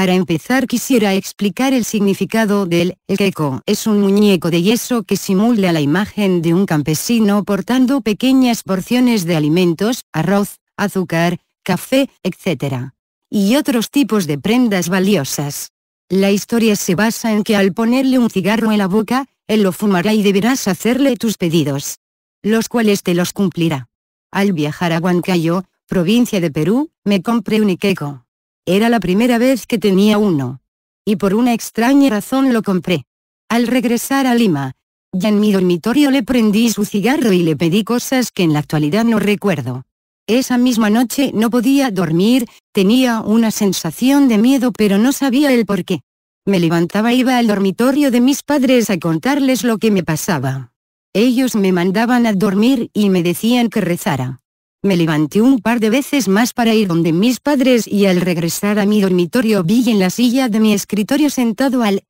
Para empezar quisiera explicar el significado del equeco Es un muñeco de yeso que simula la imagen de un campesino portando pequeñas porciones de alimentos, arroz, azúcar, café, etc. Y otros tipos de prendas valiosas. La historia se basa en que al ponerle un cigarro en la boca, él lo fumará y deberás hacerle tus pedidos. Los cuales te los cumplirá. Al viajar a Huancayo, provincia de Perú, me compré un Ikeko. Era la primera vez que tenía uno. Y por una extraña razón lo compré. Al regresar a Lima, ya en mi dormitorio le prendí su cigarro y le pedí cosas que en la actualidad no recuerdo. Esa misma noche no podía dormir, tenía una sensación de miedo pero no sabía el por qué. Me levantaba e iba al dormitorio de mis padres a contarles lo que me pasaba. Ellos me mandaban a dormir y me decían que rezara. Me levanté un par de veces más para ir donde mis padres y al regresar a mi dormitorio vi en la silla de mi escritorio sentado al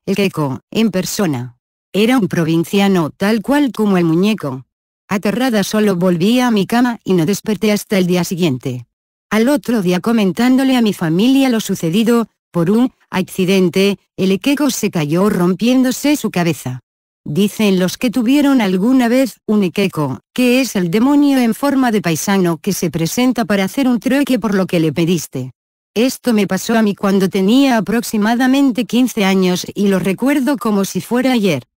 en persona. Era un provinciano tal cual como el muñeco. Aterrada solo volví a mi cama y no desperté hasta el día siguiente. Al otro día comentándole a mi familia lo sucedido, por un accidente, el queco se cayó rompiéndose su cabeza. Dicen los que tuvieron alguna vez un iqueco, que es el demonio en forma de paisano que se presenta para hacer un trueque por lo que le pediste. Esto me pasó a mí cuando tenía aproximadamente 15 años y lo recuerdo como si fuera ayer.